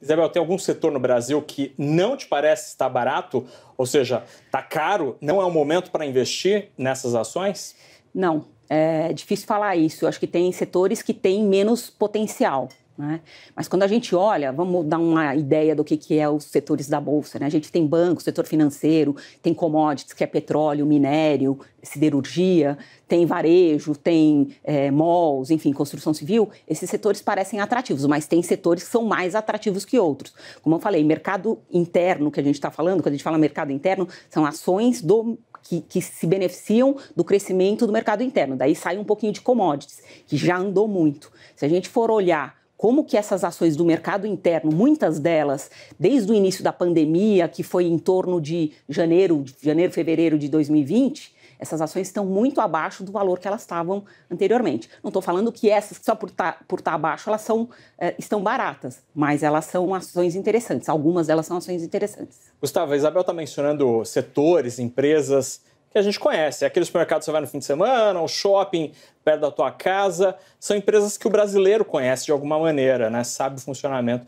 Isabel, tem algum setor no Brasil que não te parece estar barato? Ou seja, está caro? Não é o momento para investir nessas ações? Não. É difícil falar isso. Eu acho que tem setores que têm menos potencial. Né? Mas quando a gente olha, vamos dar uma ideia do que, que é os setores da Bolsa. Né? A gente tem banco, setor financeiro, tem commodities, que é petróleo, minério, siderurgia, tem varejo, tem é, malls, enfim, construção civil. Esses setores parecem atrativos, mas tem setores que são mais atrativos que outros. Como eu falei, mercado interno que a gente está falando, quando a gente fala mercado interno, são ações do que, que, se beneficiam do crescimento do mercado interno. Daí sai um pouquinho de commodities, que já andou muito. Se a gente for olhar como que essas ações do mercado interno, muitas delas, desde o início da pandemia, que foi em torno de janeiro, janeiro, fevereiro de 2020, essas ações estão muito abaixo do valor que elas estavam anteriormente. Não estou falando que essas, só por estar tá, por tá abaixo, elas são, é, estão baratas, mas elas são ações interessantes. Algumas delas são ações interessantes. Gustavo, a Isabel está mencionando setores, empresas que a gente conhece. aqueles é aquele supermercado que você vai no fim de semana, o shopping perto da tua casa. São empresas que o brasileiro conhece de alguma maneira, né? sabe o funcionamento.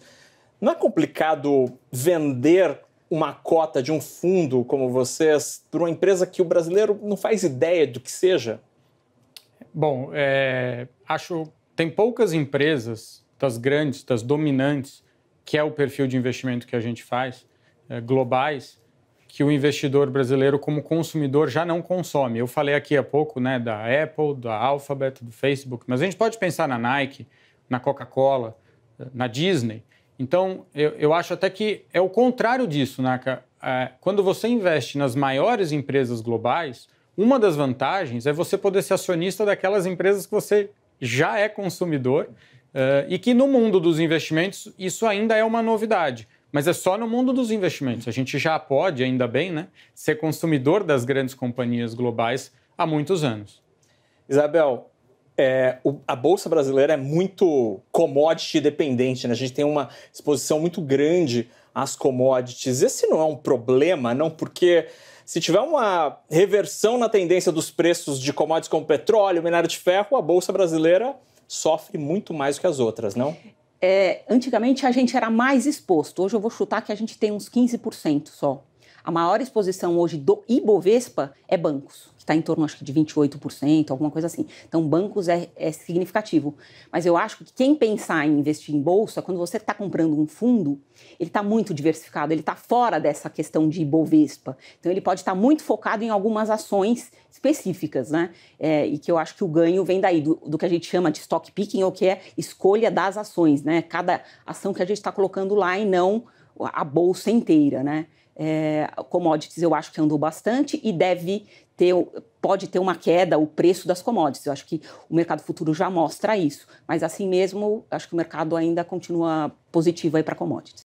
Não é complicado vender uma cota de um fundo como vocês para uma empresa que o brasileiro não faz ideia do que seja? Bom, é, acho tem poucas empresas das grandes, das dominantes, que é o perfil de investimento que a gente faz, é, globais, que o investidor brasileiro, como consumidor, já não consome. Eu falei aqui há pouco né, da Apple, da Alphabet, do Facebook, mas a gente pode pensar na Nike, na Coca-Cola, na Disney. Então, eu, eu acho até que é o contrário disso, Naka. Né, é, quando você investe nas maiores empresas globais, uma das vantagens é você poder ser acionista daquelas empresas que você já é consumidor uh, e que no mundo dos investimentos isso ainda é uma novidade. Mas é só no mundo dos investimentos. A gente já pode, ainda bem, né, ser consumidor das grandes companhias globais há muitos anos. Isabel, é, o, a Bolsa Brasileira é muito commodity dependente, né? A gente tem uma exposição muito grande às commodities. Esse não é um problema, não, porque se tiver uma reversão na tendência dos preços de commodities como petróleo, minério de ferro, a Bolsa Brasileira sofre muito mais que as outras, não? É, antigamente a gente era mais exposto, hoje eu vou chutar que a gente tem uns 15% só a maior exposição hoje do Ibovespa é bancos, que está em torno acho que de 28%, alguma coisa assim. Então, bancos é, é significativo. Mas eu acho que quem pensar em investir em bolsa, quando você está comprando um fundo, ele está muito diversificado, ele está fora dessa questão de Ibovespa. Então, ele pode estar tá muito focado em algumas ações específicas, né? É, e que eu acho que o ganho vem daí, do, do, que a gente chama de stock picking, ou que é escolha das ações, né? Cada ação que a gente está colocando lá e não a bolsa inteira, né? É, commodities eu acho que andou bastante e deve ter, pode ter uma queda o preço das commodities. Eu acho que o mercado futuro já mostra isso. Mas assim mesmo, acho que o mercado ainda continua positivo aí para commodities.